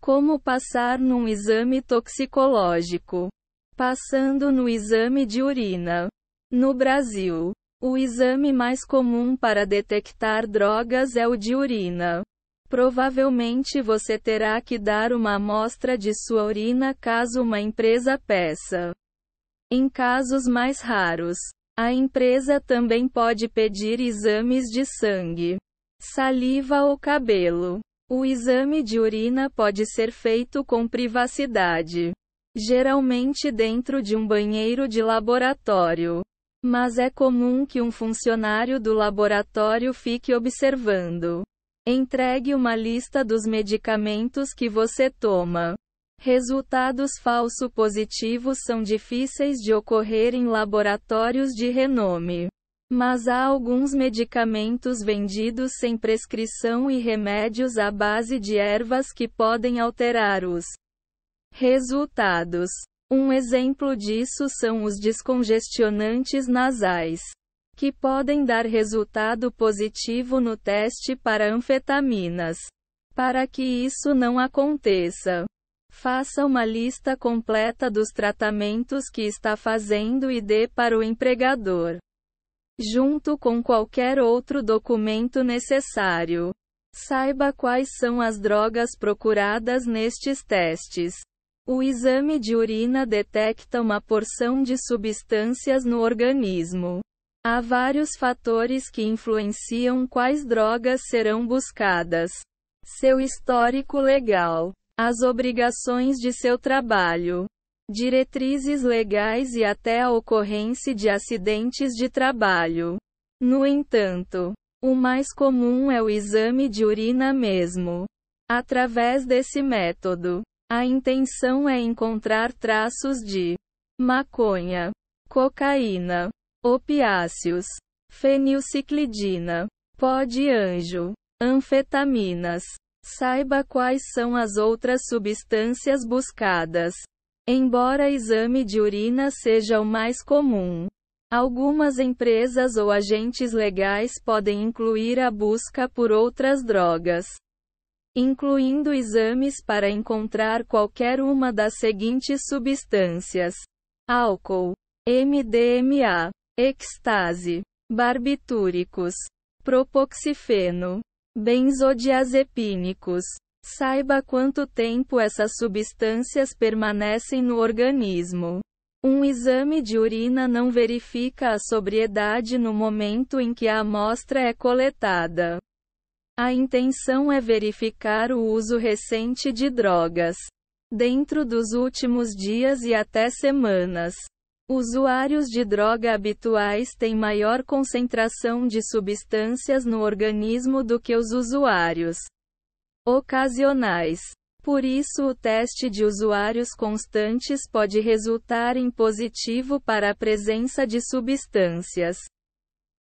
Como passar num exame toxicológico? Passando no exame de urina. No Brasil, o exame mais comum para detectar drogas é o de urina. Provavelmente você terá que dar uma amostra de sua urina caso uma empresa peça. Em casos mais raros, a empresa também pode pedir exames de sangue, saliva ou cabelo. O exame de urina pode ser feito com privacidade, geralmente dentro de um banheiro de laboratório. Mas é comum que um funcionário do laboratório fique observando. Entregue uma lista dos medicamentos que você toma. Resultados falso positivos são difíceis de ocorrer em laboratórios de renome. Mas há alguns medicamentos vendidos sem prescrição e remédios à base de ervas que podem alterar os resultados. Um exemplo disso são os descongestionantes nasais, que podem dar resultado positivo no teste para anfetaminas. Para que isso não aconteça, faça uma lista completa dos tratamentos que está fazendo e dê para o empregador junto com qualquer outro documento necessário. Saiba quais são as drogas procuradas nestes testes. O exame de urina detecta uma porção de substâncias no organismo. Há vários fatores que influenciam quais drogas serão buscadas. Seu histórico legal, as obrigações de seu trabalho, diretrizes legais e até a ocorrência de acidentes de trabalho. No entanto, o mais comum é o exame de urina mesmo. Através desse método, a intenção é encontrar traços de maconha, cocaína, opiáceos, fenilciclidina, pó de anjo, anfetaminas. Saiba quais são as outras substâncias buscadas. Embora exame de urina seja o mais comum, algumas empresas ou agentes legais podem incluir a busca por outras drogas, incluindo exames para encontrar qualquer uma das seguintes substâncias: álcool, MDMA, ecstase, barbitúricos, propoxifeno, benzodiazepínicos, Saiba quanto tempo essas substâncias permanecem no organismo. Um exame de urina não verifica a sobriedade no momento em que a amostra é coletada. A intenção é verificar o uso recente de drogas dentro dos últimos dias e até semanas. Usuários de droga habituais têm maior concentração de substâncias no organismo do que os usuários ocasionais. Por isso, o teste de usuários constantes pode resultar em positivo para a presença de substâncias,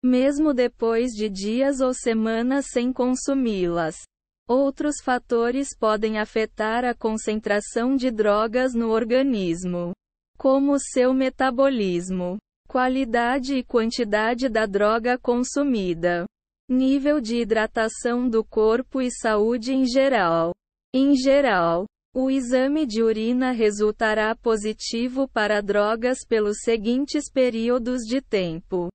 mesmo depois de dias ou semanas sem consumi-las. Outros fatores podem afetar a concentração de drogas no organismo, como seu metabolismo, qualidade e quantidade da droga consumida nível de hidratação do corpo e saúde em geral. Em geral, o exame de urina resultará positivo para drogas pelos seguintes períodos de tempo: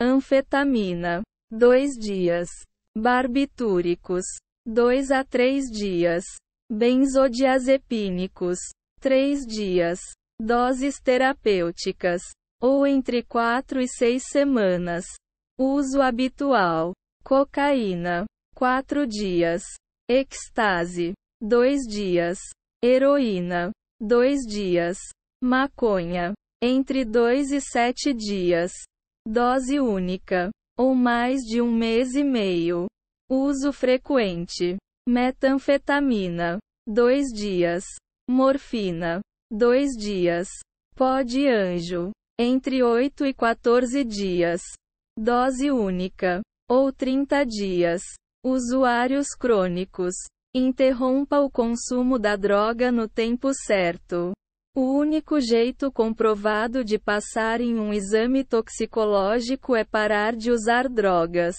anfetamina, 2 dias, barbitúricos, 2 a 3 dias, benzodiazepínicos, 3 dias, doses terapêuticas, ou entre 4 e 6 semanas. Uso habitual: cocaína, 4 dias. Ecstase, 2 dias. Heroína, 2 dias. Maconha, entre 2 e 7 dias. Dose única, ou mais de um mês e meio. Uso frequente: metanfetamina, 2 dias. Morfina, 2 dias. Pó de anjo, entre 8 e 14 dias dose única, ou 30 dias. Usuários crônicos. Interrompa o consumo da droga no tempo certo. O único jeito comprovado de passar em um exame toxicológico é parar de usar drogas.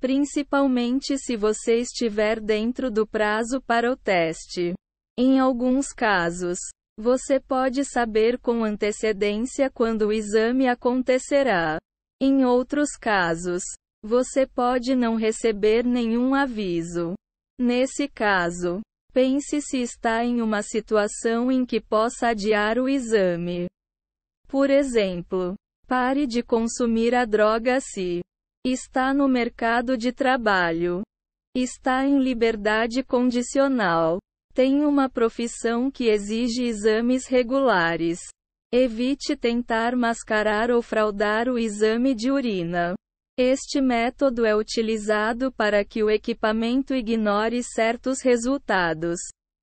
Principalmente se você estiver dentro do prazo para o teste. Em alguns casos, você pode saber com antecedência quando o exame acontecerá. Em outros casos, você pode não receber nenhum aviso. Nesse caso, pense se está em uma situação em que possa adiar o exame. Por exemplo, pare de consumir a droga se está no mercado de trabalho, está em liberdade condicional, tem uma profissão que exige exames regulares. Evite tentar mascarar ou fraudar o exame de urina. Este método é utilizado para que o equipamento ignore certos resultados.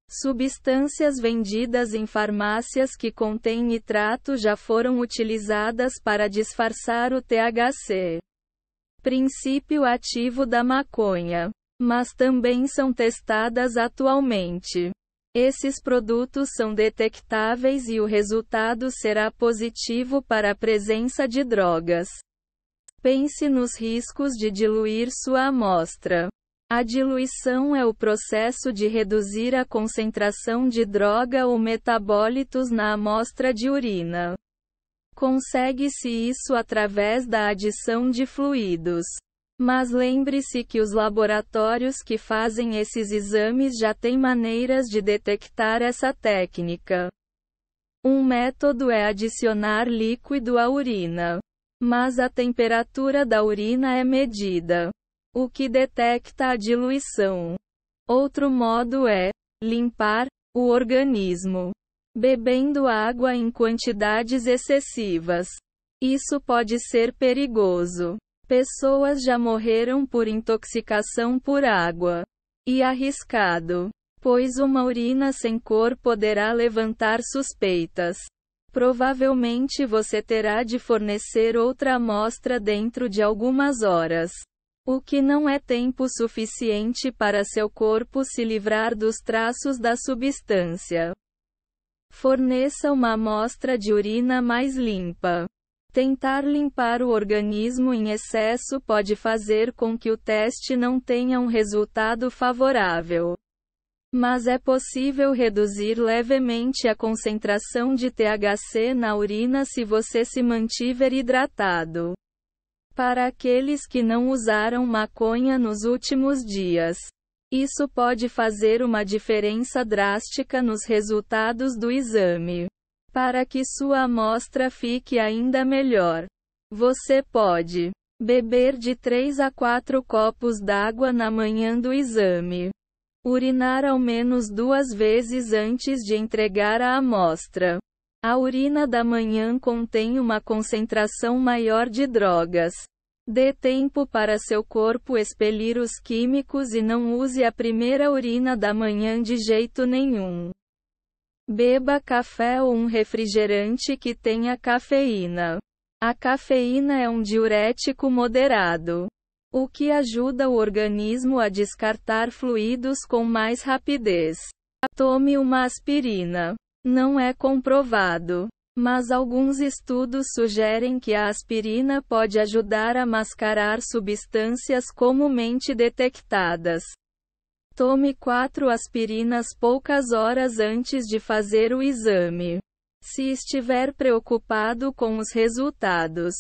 Substâncias vendidas em farmácias que contêm nitrato já foram utilizadas para disfarçar o THC, princípio ativo da maconha, mas também são testadas atualmente. Esses produtos são detectáveis e o resultado será positivo para a presença de drogas. Pense nos riscos de diluir sua amostra. A diluição é o processo de reduzir a concentração de droga ou metabólitos na amostra de urina. Consegue-se isso através da adição de fluidos. Mas lembre-se que os laboratórios que fazem esses exames já têm maneiras de detectar essa técnica. Um método é adicionar líquido à urina. Mas a temperatura da urina é medida, o que detecta a diluição. Outro modo é limpar o organismo, bebendo água em quantidades excessivas. Isso pode ser perigoso. Pessoas já morreram por intoxicação por água. E arriscado, pois uma urina sem cor poderá levantar suspeitas. Provavelmente você terá de fornecer outra amostra dentro de algumas horas. O que não é tempo suficiente para seu corpo se livrar dos traços da substância. Forneça uma amostra de urina mais limpa. Tentar limpar o organismo em excesso pode fazer com que o teste não tenha um resultado favorável. Mas é possível reduzir levemente a concentração de THC na urina se você se mantiver hidratado. Para aqueles que não usaram maconha nos últimos dias, isso pode fazer uma diferença drástica nos resultados do exame. Para que sua amostra fique ainda melhor, você pode beber de 3 a 4 copos d'água na manhã do exame, urinar ao menos duas vezes antes de entregar a amostra. A urina da manhã contém uma concentração maior de drogas. Dê tempo para seu corpo expelir os químicos e não use a primeira urina da manhã de jeito nenhum. Beba café ou um refrigerante que tenha cafeína. A cafeína é um diurético moderado, o que ajuda o organismo a descartar fluidos com mais rapidez. Tome uma aspirina. Não é comprovado, mas alguns estudos sugerem que a aspirina pode ajudar a mascarar substâncias comumente detectadas tome quatro aspirinas poucas horas antes de fazer o exame. Se estiver preocupado com os resultados,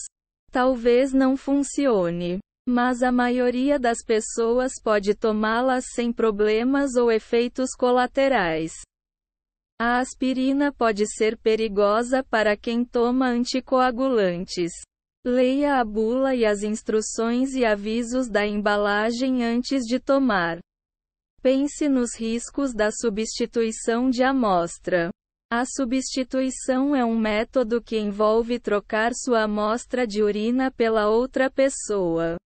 talvez não funcione. Mas a maioria das pessoas pode tomá-las sem problemas ou efeitos colaterais. A aspirina pode ser perigosa para quem toma anticoagulantes. Leia a bula e as instruções e avisos da embalagem antes de tomar. Pense nos riscos da substituição de amostra. A substituição é um método que envolve trocar sua amostra de urina pela outra pessoa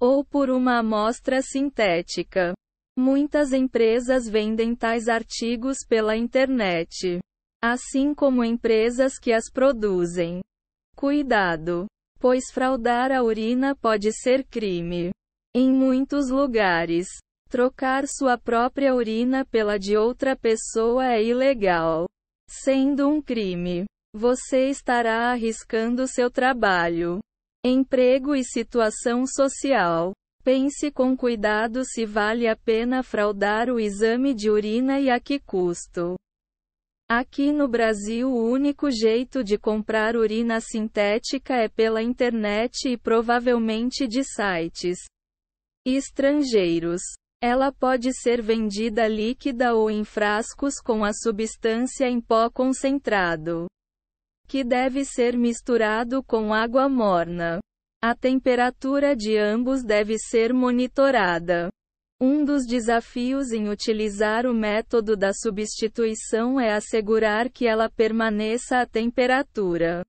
ou por uma amostra sintética. Muitas empresas vendem tais artigos pela internet, assim como empresas que as produzem. Cuidado, pois fraudar a urina pode ser crime em muitos lugares. Trocar sua própria urina pela de outra pessoa é ilegal. Sendo um crime, você estará arriscando seu trabalho, emprego e situação social. Pense com cuidado se vale a pena fraudar o exame de urina e a que custo. Aqui no Brasil, o único jeito de comprar urina sintética é pela internet e provavelmente de sites estrangeiros. Ela pode ser vendida líquida ou em frascos com a substância em pó concentrado, que deve ser misturado com água morna. A temperatura de ambos deve ser monitorada. Um dos desafios em utilizar o método da substituição é assegurar que ela permaneça à temperatura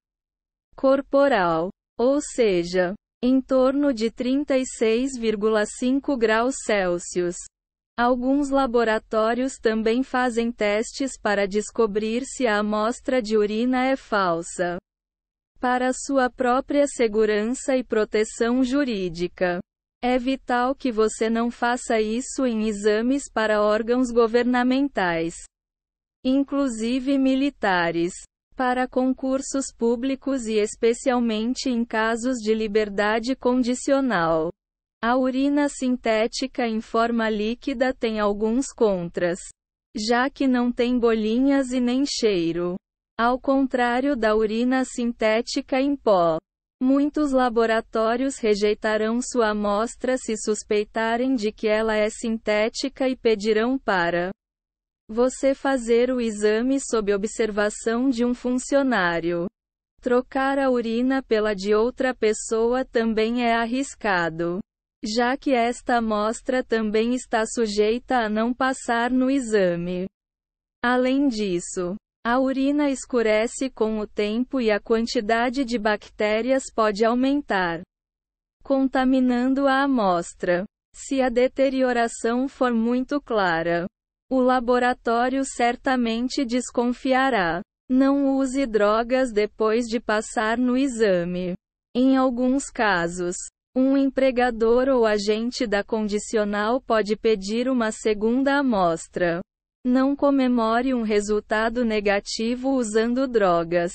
corporal, ou seja, em torno de 36,5 graus Celsius. Alguns laboratórios também fazem testes para descobrir se a amostra de urina é falsa. Para sua própria segurança e proteção jurídica, é vital que você não faça isso em exames para órgãos governamentais, inclusive militares para concursos públicos e especialmente em casos de liberdade condicional. A urina sintética em forma líquida tem alguns contras, já que não tem bolinhas e nem cheiro. Ao contrário da urina sintética em pó, muitos laboratórios rejeitarão sua amostra se suspeitarem de que ela é sintética e pedirão para você fazer o exame sob observação de um funcionário. Trocar a urina pela de outra pessoa também é arriscado, já que esta amostra também está sujeita a não passar no exame. Além disso, a urina escurece com o tempo e a quantidade de bactérias pode aumentar, contaminando a amostra. Se a deterioração for muito clara, o laboratório certamente desconfiará. Não use drogas depois de passar no exame. Em alguns casos, um empregador ou agente da condicional pode pedir uma segunda amostra. Não comemore um resultado negativo usando drogas,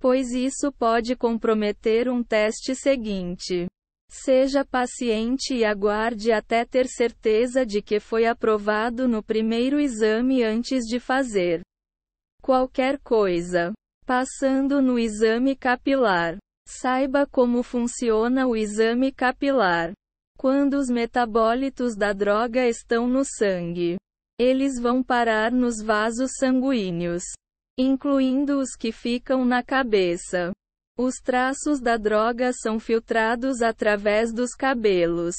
pois isso pode comprometer um teste seguinte. Seja paciente e aguarde até ter certeza de que foi aprovado no primeiro exame antes de fazer qualquer coisa. Passando no exame capilar. Saiba como funciona o exame capilar. Quando os metabólitos da droga estão no sangue, eles vão parar nos vasos sanguíneos, incluindo os que ficam na cabeça. Os traços da droga são filtrados através dos cabelos,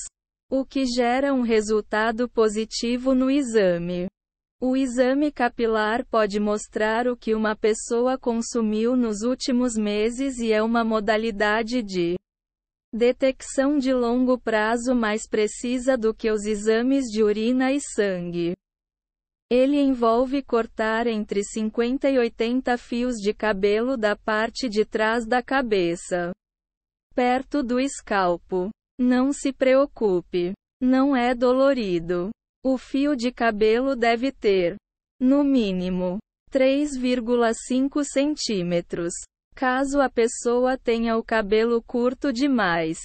o que gera um resultado positivo no exame. O exame capilar pode mostrar o que uma pessoa consumiu nos últimos meses e é uma modalidade de detecção de longo prazo mais precisa do que os exames de urina e sangue. Ele envolve cortar entre 50 e 80 fios de cabelo da parte de trás da cabeça, perto do escalpo. Não se preocupe, não é dolorido. O fio de cabelo deve ter, no mínimo, 3,5 centímetros. Caso a pessoa tenha o cabelo curto demais,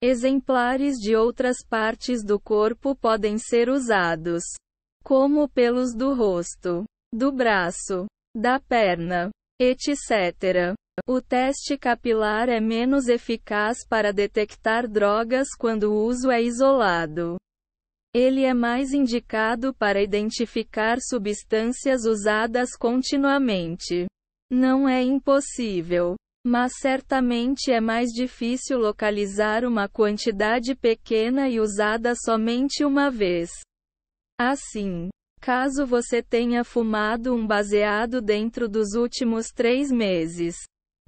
exemplares de outras partes do corpo podem ser usados como pelos do rosto, do braço, da perna, etc. O teste capilar é menos eficaz para detectar drogas quando o uso é isolado. Ele é mais indicado para identificar substâncias usadas continuamente. Não é impossível, mas certamente é mais difícil localizar uma quantidade pequena e usada somente uma vez. Assim, caso você tenha fumado um baseado dentro dos últimos três meses,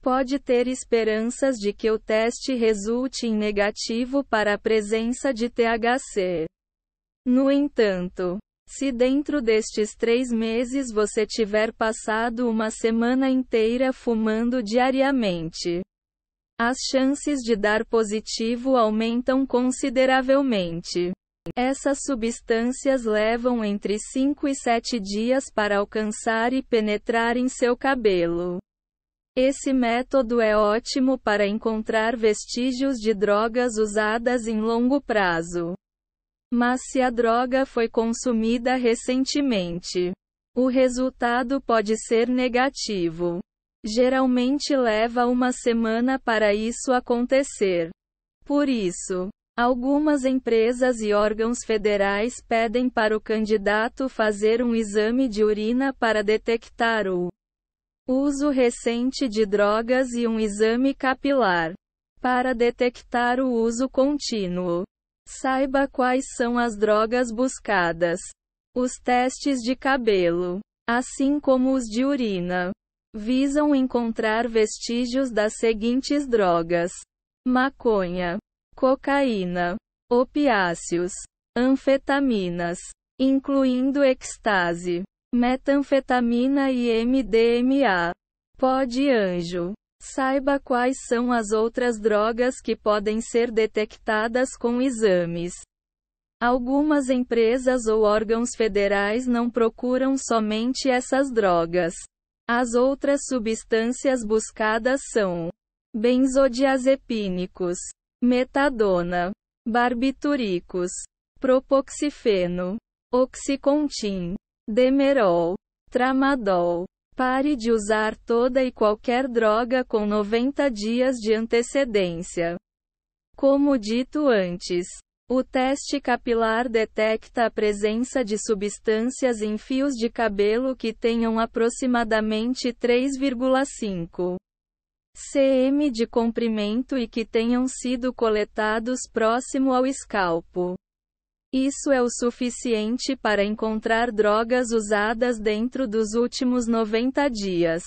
pode ter esperanças de que o teste resulte em negativo para a presença de THC. No entanto, se dentro destes três meses você tiver passado uma semana inteira fumando diariamente, as chances de dar positivo aumentam consideravelmente. Essas substâncias levam entre 5 e 7 dias para alcançar e penetrar em seu cabelo. Esse método é ótimo para encontrar vestígios de drogas usadas em longo prazo. Mas se a droga foi consumida recentemente, o resultado pode ser negativo. Geralmente leva uma semana para isso acontecer. Por isso, Algumas empresas e órgãos federais pedem para o candidato fazer um exame de urina para detectar o uso recente de drogas e um exame capilar para detectar o uso contínuo. Saiba quais são as drogas buscadas. Os testes de cabelo, assim como os de urina, visam encontrar vestígios das seguintes drogas: maconha, cocaína, opiáceos, anfetaminas, incluindo ecstasy, metanfetamina e MDMA. Pode anjo. Saiba quais são as outras drogas que podem ser detectadas com exames. Algumas empresas ou órgãos federais não procuram somente essas drogas. As outras substâncias buscadas são benzodiazepínicos, metadona, barbitúricos, propoxifeno, oxicontin, demerol, tramadol. Pare de usar toda e qualquer droga com 90 dias de antecedência. Como dito antes, o teste capilar detecta a presença de substâncias em fios de cabelo que tenham aproximadamente 3,5 cm de comprimento e que tenham sido coletados próximo ao escalpo. Isso é o suficiente para encontrar drogas usadas dentro dos últimos 90 dias.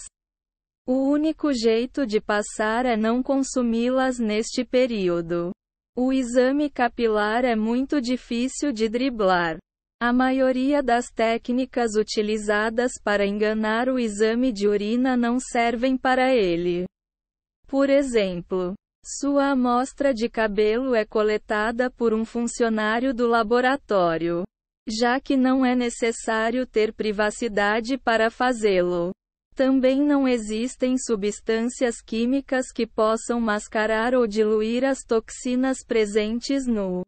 O único jeito de passar é não consumi-las neste período. O exame capilar é muito difícil de driblar. A maioria das técnicas utilizadas para enganar o exame de urina não servem para ele. Por exemplo, sua amostra de cabelo é coletada por um funcionário do laboratório, já que não é necessário ter privacidade para fazê-lo. Também não existem substâncias químicas que possam mascarar ou diluir as toxinas presentes no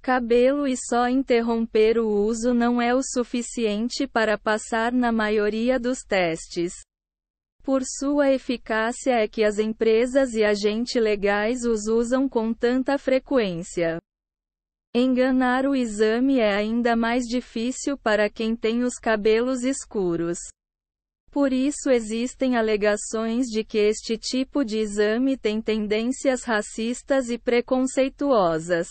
cabelo e só interromper o uso não é o suficiente para passar na maioria dos testes por sua eficácia é que as empresas e agentes legais os usam com tanta frequência. Enganar o exame é ainda mais difícil para quem tem os cabelos escuros. Por isso existem alegações de que este tipo de exame tem tendências racistas e preconceituosas.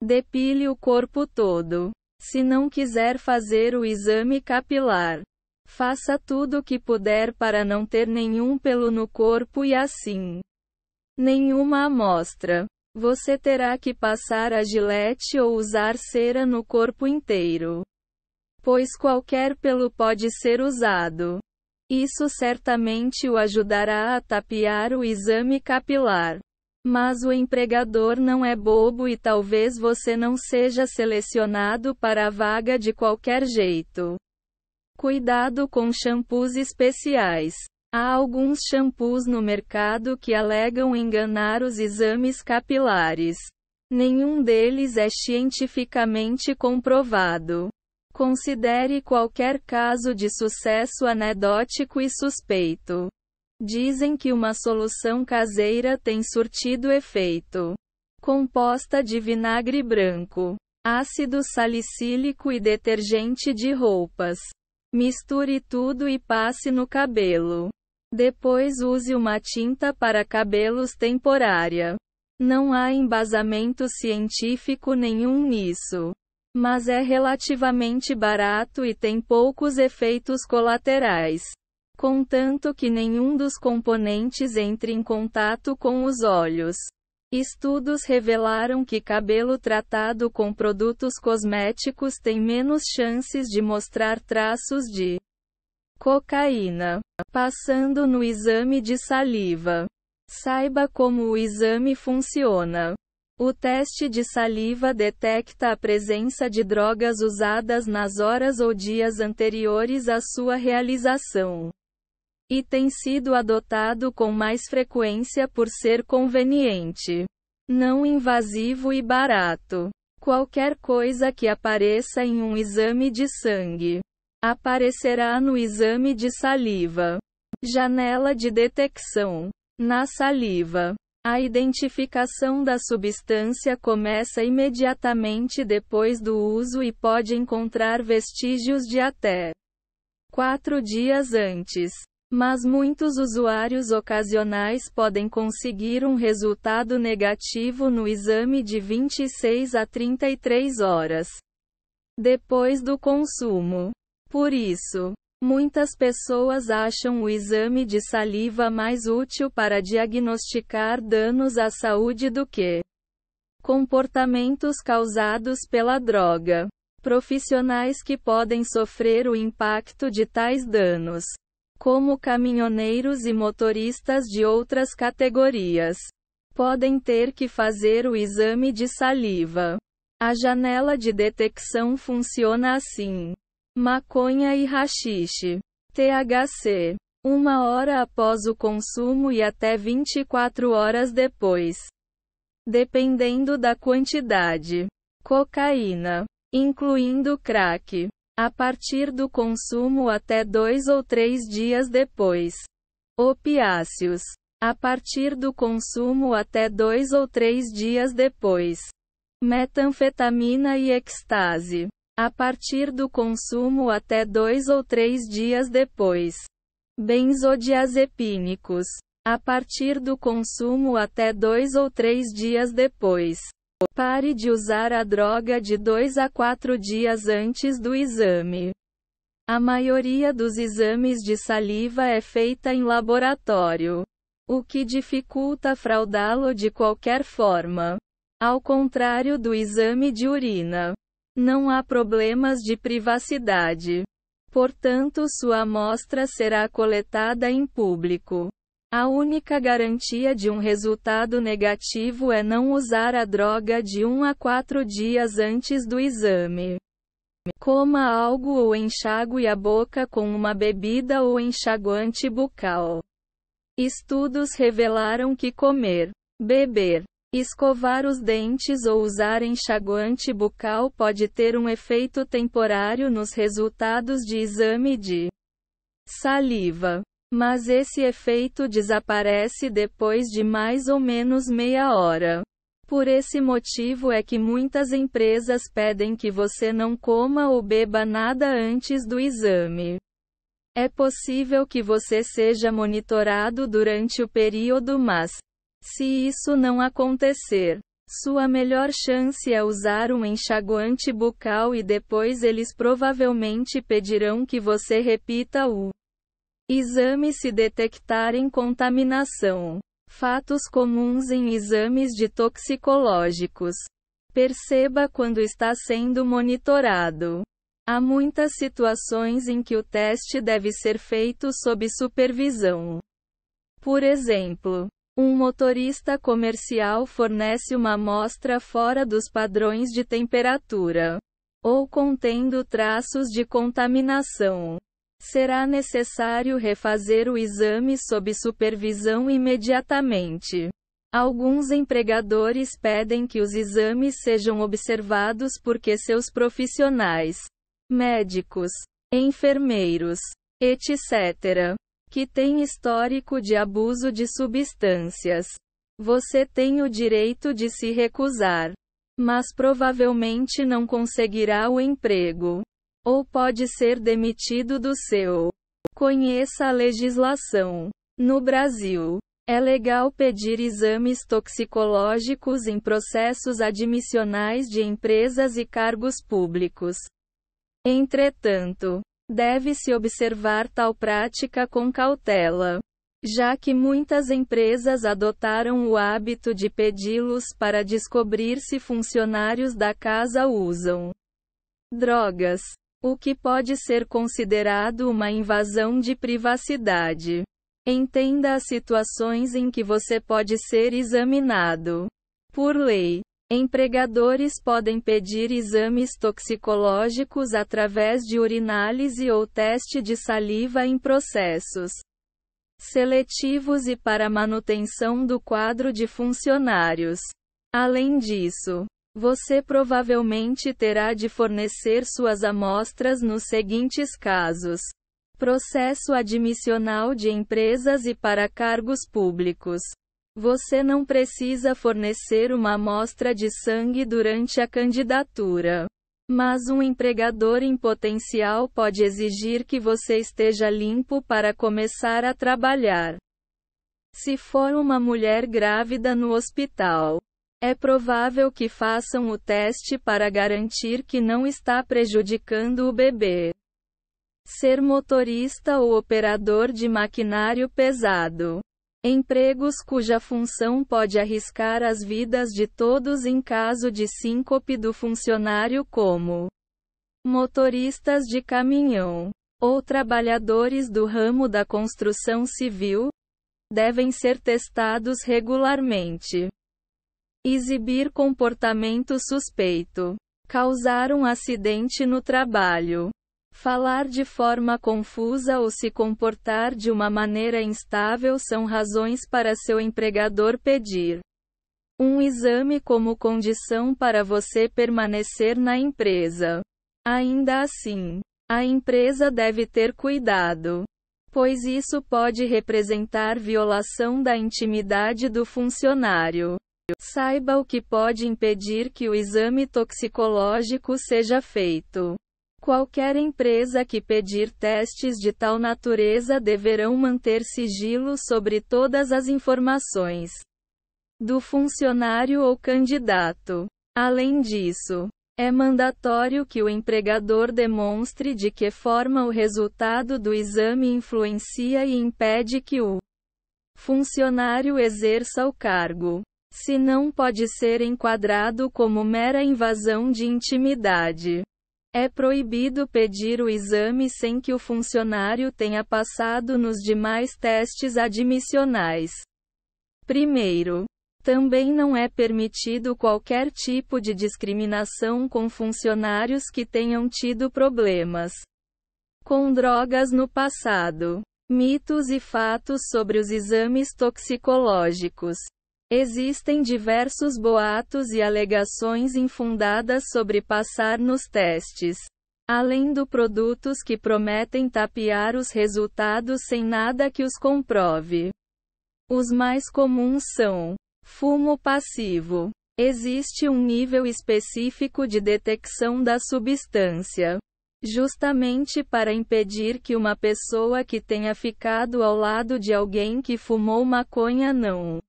Depile o corpo todo. Se não quiser fazer o exame capilar, Faça tudo o que puder para não ter nenhum pelo no corpo e assim. Nenhuma amostra. Você terá que passar a gilete ou usar cera no corpo inteiro. Pois qualquer pelo pode ser usado. Isso certamente o ajudará a tapear o exame capilar. Mas o empregador não é bobo e talvez você não seja selecionado para a vaga de qualquer jeito. Cuidado com shampoos especiais. Há alguns shampoos no mercado que alegam enganar os exames capilares. Nenhum deles é cientificamente comprovado. Considere qualquer caso de sucesso anedótico e suspeito. Dizem que uma solução caseira tem surtido efeito. Composta de vinagre branco, ácido salicílico e detergente de roupas. Misture tudo e passe no cabelo. Depois use uma tinta para cabelos temporária. Não há embasamento científico nenhum nisso. Mas é relativamente barato e tem poucos efeitos colaterais. Contanto que nenhum dos componentes entre em contato com os olhos. Estudos revelaram que cabelo tratado com produtos cosméticos tem menos chances de mostrar traços de cocaína, passando no exame de saliva. Saiba como o exame funciona. O teste de saliva detecta a presença de drogas usadas nas horas ou dias anteriores à sua realização. E tem sido adotado com mais frequência por ser conveniente, não invasivo e barato. Qualquer coisa que apareça em um exame de sangue aparecerá no exame de saliva. Janela de detecção na saliva. A identificação da substância começa imediatamente depois do uso e pode encontrar vestígios de até quatro dias antes. Mas muitos usuários ocasionais podem conseguir um resultado negativo no exame de 26 a 33 horas depois do consumo. Por isso, muitas pessoas acham o exame de saliva mais útil para diagnosticar danos à saúde do que comportamentos causados pela droga. Profissionais que podem sofrer o impacto de tais danos como caminhoneiros e motoristas de outras categorias, podem ter que fazer o exame de saliva. A janela de detecção funciona assim: maconha e rachixe. THC. Uma hora após o consumo e até 24 horas depois. Dependendo da quantidade. Cocaína. Incluindo crack a partir do consumo até dois ou três dias depois. Opiáceos. A partir do consumo até dois ou três dias depois. Metanfetamina e ecstase. A partir do consumo até dois ou três dias depois. Benzodiazepínicos. A partir do consumo até dois ou três dias depois. Pare de usar a droga de 2 a 4 dias antes do exame. A maioria dos exames de saliva é feita em laboratório, o que dificulta fraudá-lo de qualquer forma. Ao contrário do exame de urina, não há problemas de privacidade. Portanto, sua amostra será coletada em público. A única garantia de um resultado negativo é não usar a droga de 1 a 4 dias antes do exame. Coma algo ou enxague a boca com uma bebida ou enxaguante bucal. Estudos revelaram que comer, beber, escovar os dentes ou usar enxaguante bucal pode ter um efeito temporário nos resultados de exame de saliva. Mas esse efeito desaparece depois de mais ou menos meia hora. Por esse motivo é que muitas empresas pedem que você não coma ou beba nada antes do exame. É possível que você seja monitorado durante o período, mas se isso não acontecer, sua melhor chance é usar um enxaguante bucal e depois eles provavelmente pedirão que você repita o Exame se detectarem contaminação. Fatos comuns em exames de toxicológicos. Perceba quando está sendo monitorado. Há muitas situações em que o teste deve ser feito sob supervisão. Por exemplo, um motorista comercial fornece uma amostra fora dos padrões de temperatura ou contendo traços de contaminação. Será necessário refazer o exame sob supervisão imediatamente. Alguns empregadores pedem que os exames sejam observados porque seus profissionais, médicos, enfermeiros, etc., que têm histórico de abuso de substâncias. Você tem o direito de se recusar, mas provavelmente não conseguirá o emprego ou pode ser demitido do seu. Conheça a legislação. No Brasil, é legal pedir exames toxicológicos em processos admissionais de empresas e cargos públicos. Entretanto, deve-se observar tal prática com cautela, já que muitas empresas adotaram o hábito de pedi-los para descobrir se funcionários da casa usam drogas o que pode ser considerado uma invasão de privacidade. Entenda as situações em que você pode ser examinado. Por lei, empregadores podem pedir exames toxicológicos através de urinálise ou teste de saliva em processos seletivos e para manutenção do quadro de funcionários. Além disso, você provavelmente terá de fornecer suas amostras nos seguintes casos: processo admissional de empresas e para cargos públicos. Você não precisa fornecer uma amostra de sangue durante a candidatura. Mas um empregador em potencial pode exigir que você esteja limpo para começar a trabalhar. Se for uma mulher grávida no hospital, é provável que façam o teste para garantir que não está prejudicando o bebê. Ser motorista ou operador de maquinário pesado. Empregos cuja função pode arriscar as vidas de todos em caso de síncope do funcionário, como motoristas de caminhão ou trabalhadores do ramo da construção civil, devem ser testados regularmente. Exibir comportamento suspeito. Causar um acidente no trabalho. Falar de forma confusa ou se comportar de uma maneira instável são razões para seu empregador pedir um exame como condição para você permanecer na empresa. Ainda assim, a empresa deve ter cuidado, pois isso pode representar violação da intimidade do funcionário. Saiba o que pode impedir que o exame toxicológico seja feito. Qualquer empresa que pedir testes de tal natureza deverão manter sigilo sobre todas as informações do funcionário ou candidato. Além disso, é mandatório que o empregador demonstre de que forma o resultado do exame influencia e impede que o funcionário exerça o cargo se não pode ser enquadrado como mera invasão de intimidade. É proibido pedir o exame sem que o funcionário tenha passado nos demais testes admissionais. Primeiro, também não é permitido qualquer tipo de discriminação com funcionários que tenham tido problemas com drogas no passado. Mitos e fatos sobre os exames toxicológicos. Existem diversos boatos e alegações infundadas sobre passar nos testes. Além do produtos que prometem tapear os resultados sem nada que os comprove. Os mais comuns são: fumo passivo. Existe um nível específico de detecção da substância. Justamente para impedir que uma pessoa que tenha ficado ao lado de alguém que fumou maconha não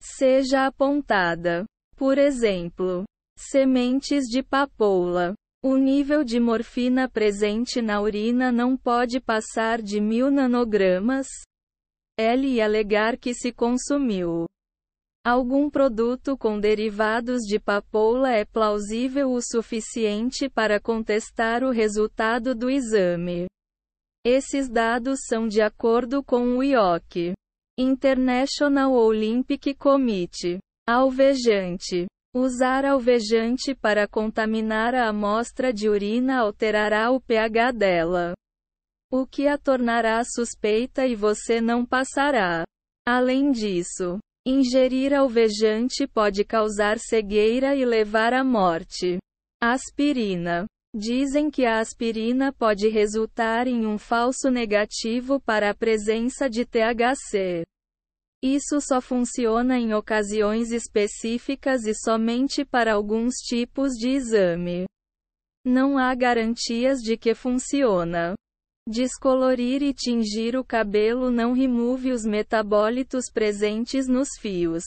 seja apontada. Por exemplo, sementes de papoula. O nível de morfina presente na urina não pode passar de mil nanogramas L e alegar que se consumiu. Algum produto com derivados de papoula é plausível o suficiente para contestar o resultado do exame. Esses dados são de acordo com o IOC. International Olympic Committee. Alvejante. Usar alvejante para contaminar a amostra de urina alterará o pH dela, o que a tornará suspeita e você não passará. Além disso, ingerir alvejante pode causar cegueira e levar à morte. Aspirina. Dizem que a aspirina pode resultar em um falso negativo para a presença de THC. Isso só funciona em ocasiões específicas e somente para alguns tipos de exame. Não há garantias de que funciona. Descolorir e tingir o cabelo não remove os metabólitos presentes nos fios.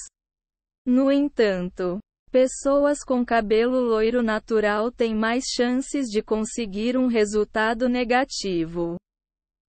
No entanto, Pessoas com cabelo loiro natural têm mais chances de conseguir um resultado negativo.